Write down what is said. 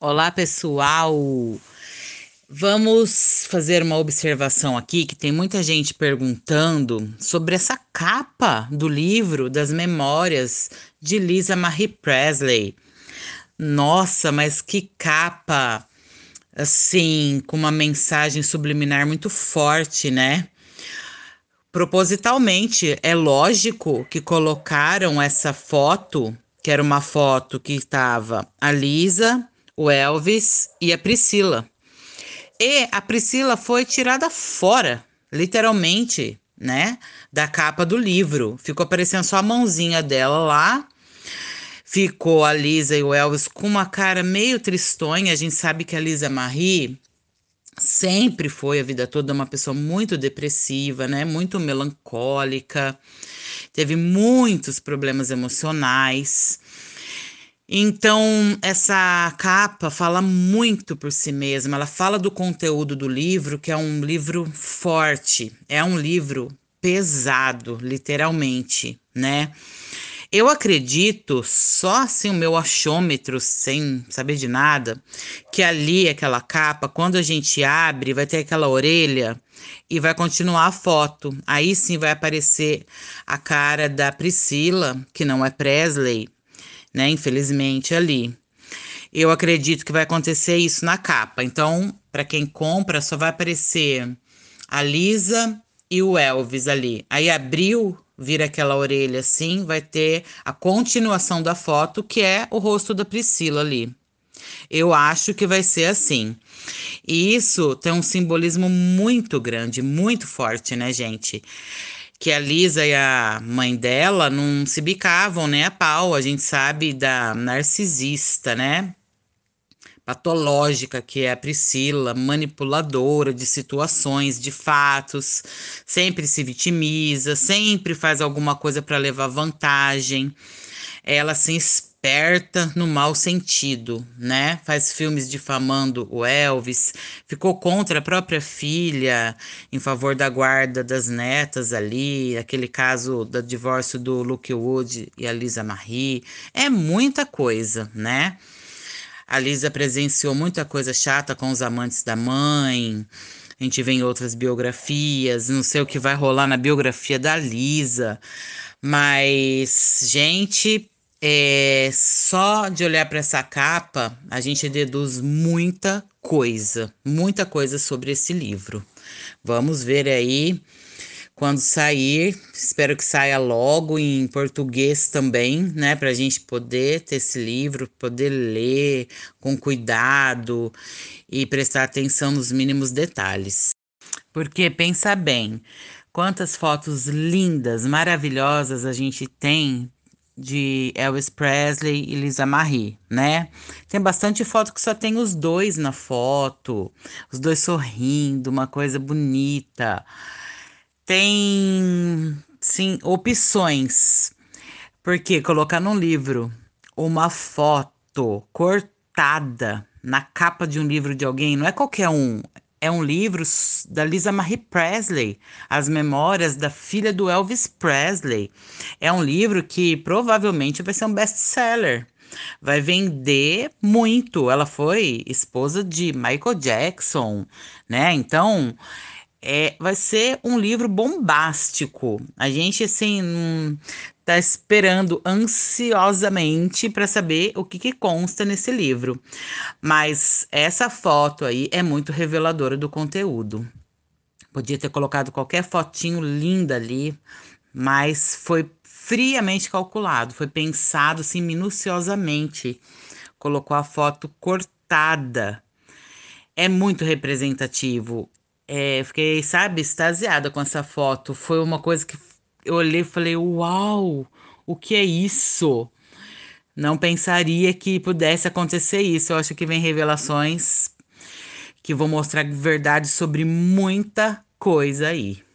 Olá, pessoal! Vamos fazer uma observação aqui que tem muita gente perguntando sobre essa capa do livro das memórias de Lisa Marie Presley. Nossa, mas que capa! Assim, com uma mensagem subliminar muito forte, né? Propositalmente, é lógico que colocaram essa foto, que era uma foto que estava a Lisa o Elvis e a Priscila. E a Priscila foi tirada fora, literalmente, né, da capa do livro. Ficou aparecendo só a mãozinha dela lá. Ficou a Lisa e o Elvis com uma cara meio tristonha. A gente sabe que a Lisa Marie sempre foi a vida toda uma pessoa muito depressiva, né, muito melancólica. Teve muitos problemas emocionais. Então, essa capa fala muito por si mesma. Ela fala do conteúdo do livro, que é um livro forte, é um livro pesado, literalmente, né? Eu acredito, só assim o meu achômetro, sem saber de nada, que ali aquela capa, quando a gente abre, vai ter aquela orelha e vai continuar a foto. Aí sim vai aparecer a cara da Priscila, que não é Presley, né? Infelizmente ali. Eu acredito que vai acontecer isso na capa. Então, para quem compra, só vai aparecer a Lisa e o Elvis ali. Aí abriu, vira aquela orelha assim, vai ter a continuação da foto, que é o rosto da Priscila ali. Eu acho que vai ser assim. E isso tem um simbolismo muito grande, muito forte, né, gente? que a Lisa e a mãe dela não se bicavam, né? A pau, a gente sabe da narcisista, né? Patológica que é a Priscila, manipuladora de situações, de fatos, sempre se vitimiza, sempre faz alguma coisa para levar vantagem ela se esperta no mau sentido, né? Faz filmes difamando o Elvis, ficou contra a própria filha, em favor da guarda das netas ali, aquele caso do divórcio do Luke Wood e a Lisa Marie. É muita coisa, né? A Lisa presenciou muita coisa chata com os amantes da mãe. A gente vê em outras biografias, não sei o que vai rolar na biografia da Lisa. Mas, gente, é, só de olhar para essa capa, a gente deduz muita coisa, muita coisa sobre esse livro. Vamos ver aí quando sair. Espero que saia logo em português também, né? Para a gente poder ter esse livro, poder ler com cuidado e prestar atenção nos mínimos detalhes. Porque pensa bem, quantas fotos lindas, maravilhosas a gente tem de Elvis Presley e Lisa Marie, né? Tem bastante foto que só tem os dois na foto, os dois sorrindo, uma coisa bonita. Tem, sim, opções. Porque colocar num livro uma foto cortada na capa de um livro de alguém não é qualquer um, é um livro da Lisa Marie Presley, As Memórias da Filha do Elvis Presley. É um livro que provavelmente vai ser um best-seller. Vai vender muito. Ela foi esposa de Michael Jackson, né? Então, é, vai ser um livro bombástico. A gente, assim, hum, tá esperando ansiosamente para saber o que, que consta nesse livro. Mas essa foto aí é muito reveladora do conteúdo. Podia ter colocado qualquer fotinho linda ali, mas foi friamente calculado, foi pensado assim minuciosamente. Colocou a foto cortada. É muito representativo, é, fiquei, sabe, extasiada com essa foto. Foi uma coisa que eu olhei e falei: Uau, o que é isso? Não pensaria que pudesse acontecer isso. Eu acho que vem revelações que vão mostrar verdade sobre muita coisa aí.